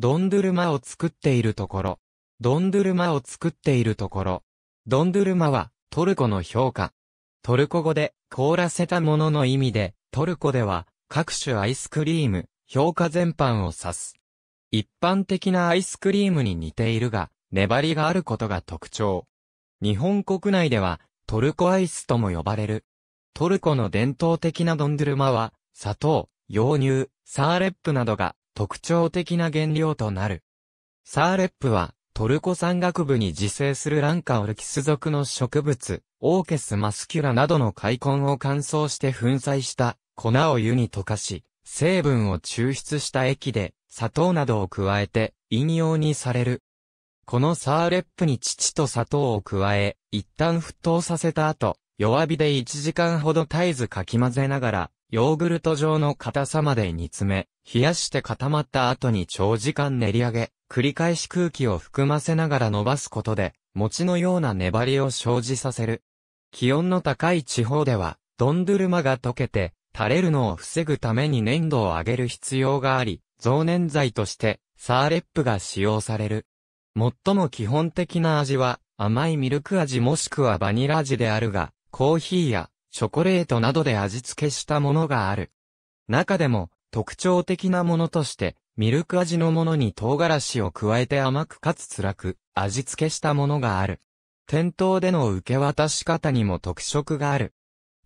ドンドゥルマを作っているところ。ドンドゥルマを作っているところ。ドンドゥルマは、トルコの評価。トルコ語で、凍らせたものの意味で、トルコでは、各種アイスクリーム、評価全般を指す。一般的なアイスクリームに似ているが、粘りがあることが特徴。日本国内では、トルコアイスとも呼ばれる。トルコの伝統的なドンドゥルマは、砂糖、洋乳、サーレップなどが特徴的な原料となる。サーレップは、トルコ山岳部に自生するランカオルキス属の植物、オーケスマスキュラなどの開根を乾燥して粉砕した粉を湯に溶かし、成分を抽出した液で砂糖などを加えて飲用にされる。このサーレップに乳と砂糖を加え、一旦沸騰させた後、弱火で1時間ほど絶えずかき混ぜながら、ヨーグルト状の硬さまで煮詰め、冷やして固まった後に長時間練り上げ、繰り返し空気を含ませながら伸ばすことで、餅のような粘りを生じさせる。気温の高い地方では、ドンドゥルマが溶けて、垂れるのを防ぐために粘土を上げる必要があり、増粘剤として、サーレップが使用される。最も基本的な味は、甘いミルク味もしくはバニラ味であるが、コーヒーやチョコレートなどで味付けしたものがある。中でも、特徴的なものとして、ミルク味のものに唐辛子を加えて甘くかつ辛く、味付けしたものがある。店頭での受け渡し方にも特色がある。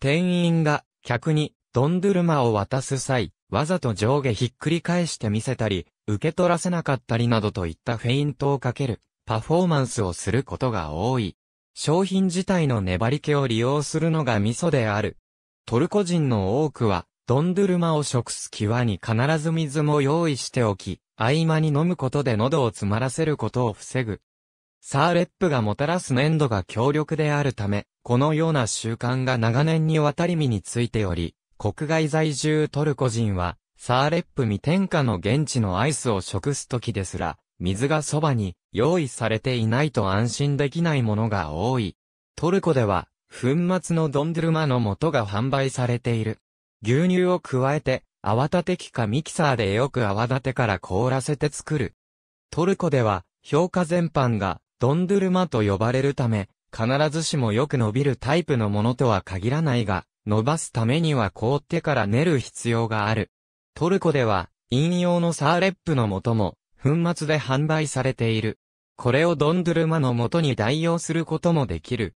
店員が客にドンドゥルマを渡す際、わざと上下ひっくり返して見せたり、受け取らせなかったりなどといったフェイントをかける、パフォーマンスをすることが多い。商品自体の粘り気を利用するのが味噌である。トルコ人の多くは、ドンドゥルマを食す際に必ず水も用意しておき、合間に飲むことで喉を詰まらせることを防ぐ。サーレップがもたらす粘土が強力であるため、このような習慣が長年にわたり身についており、国外在住トルコ人は、サーレップ未添加の現地のアイスを食す時ですら、水がそばに用意されていないと安心できないものが多い。トルコでは、粉末のドンドゥルマの素が販売されている。牛乳を加えて、泡立て器かミキサーでよく泡立てから凍らせて作る。トルコでは、評価全般がドンドゥルマと呼ばれるため、必ずしもよく伸びるタイプのものとは限らないが、伸ばすためには凍ってから練る必要がある。トルコでは、飲用のサーレップの素も、粉末で販売されている。これをドンドゥルマの元に代用することもできる。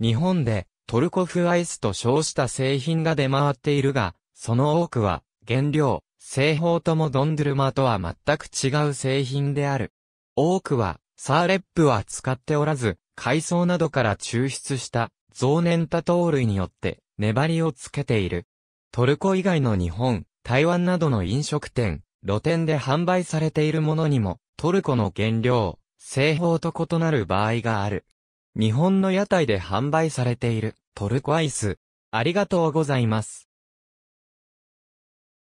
日本でトルコフアイスと称した製品が出回っているが、その多くは原料、製法ともドンドゥルマとは全く違う製品である。多くはサーレップは使っておらず、海藻などから抽出した増粘多糖類によって粘りをつけている。トルコ以外の日本、台湾などの飲食店、露店で販売されているものにも、トルコの原料、製法と異なる場合がある。日本の屋台で販売されている、トルコアイス。ありがとうございます。